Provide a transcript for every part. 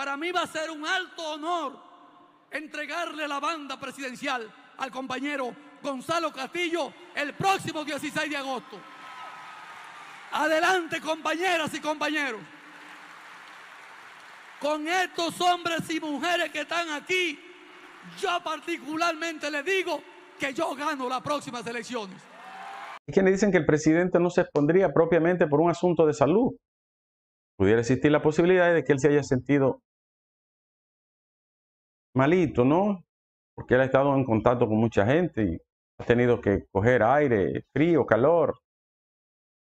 Para mí va a ser un alto honor entregarle la banda presidencial al compañero Gonzalo Castillo el próximo 16 de agosto. Adelante compañeras y compañeros. Con estos hombres y mujeres que están aquí, yo particularmente les digo que yo gano las próximas elecciones. Es quienes dicen que el presidente no se expondría propiamente por un asunto de salud. Pudiera existir la posibilidad de que él se haya sentido malito, ¿no? Porque él ha estado en contacto con mucha gente y ha tenido que coger aire, frío, calor,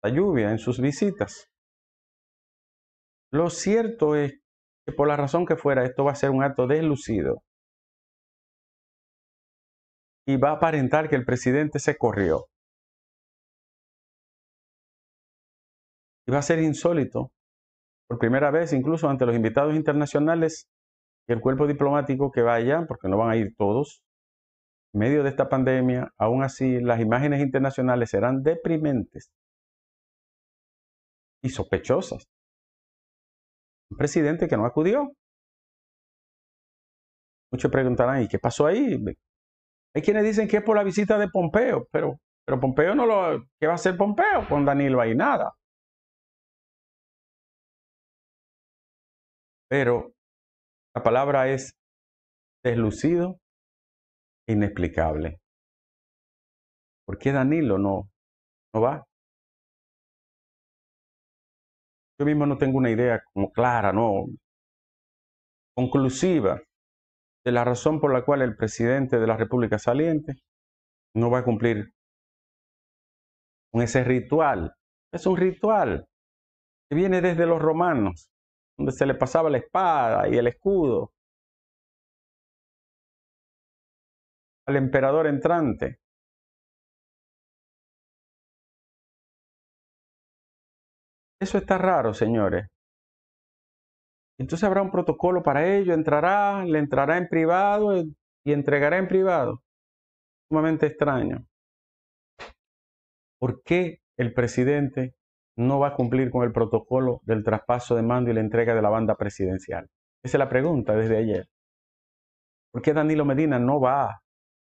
la lluvia en sus visitas. Lo cierto es que por la razón que fuera, esto va a ser un acto deslucido. Y va a aparentar que el presidente se corrió. Y va a ser insólito. Por primera vez, incluso ante los invitados internacionales, el cuerpo diplomático que vaya, porque no van a ir todos, en medio de esta pandemia, aún así las imágenes internacionales serán deprimentes y sospechosas. Un presidente que no acudió. Muchos preguntarán, ¿y qué pasó ahí? Hay quienes dicen que es por la visita de Pompeo, pero, pero Pompeo no lo... ¿Qué va a hacer Pompeo con Danilo ahí? Nada. Pero la palabra es deslucido, inexplicable. ¿Por qué Danilo no, no va? Yo mismo no tengo una idea como clara, no conclusiva de la razón por la cual el presidente de la República saliente no va a cumplir con ese ritual. Es un ritual que viene desde los romanos donde se le pasaba la espada y el escudo al emperador entrante. Eso está raro, señores. Entonces habrá un protocolo para ello, entrará, le entrará en privado y entregará en privado. Sumamente extraño. ¿Por qué el presidente no va a cumplir con el protocolo del traspaso de mando y la entrega de la banda presidencial? Esa es la pregunta desde ayer. ¿Por qué Danilo Medina no va a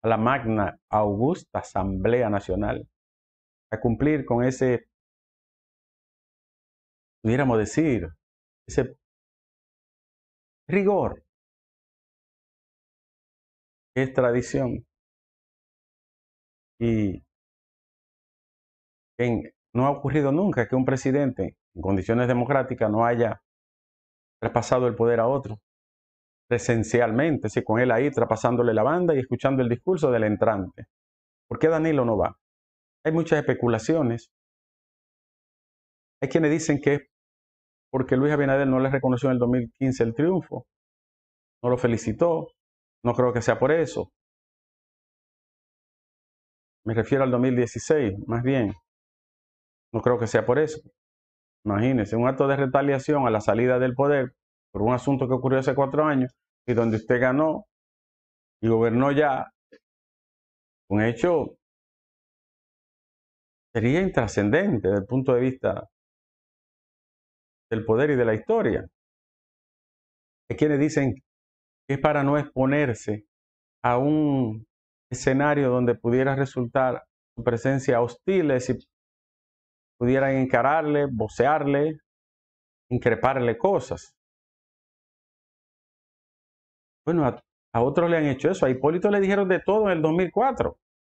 la magna augusta Asamblea Nacional a cumplir con ese, pudiéramos decir, ese rigor es tradición y en no ha ocurrido nunca que un presidente en condiciones democráticas no haya traspasado el poder a otro presencialmente, si con él ahí traspasándole la banda y escuchando el discurso del entrante. ¿Por qué Danilo no va? Hay muchas especulaciones. Hay quienes dicen que es porque Luis Abinader no le reconoció en el 2015 el triunfo, no lo felicitó, no creo que sea por eso. Me refiero al 2016, más bien. No creo que sea por eso. imagínese un acto de retaliación a la salida del poder por un asunto que ocurrió hace cuatro años y donde usted ganó y gobernó ya, un hecho sería intrascendente desde el punto de vista del poder y de la historia. Hay quienes dicen que es para no exponerse a un escenario donde pudiera resultar su presencia hostil pudieran encararle, vocearle, increparle cosas. Bueno, a, otros le han hecho eso. A Hipólito le dijeron de todo en el 2004.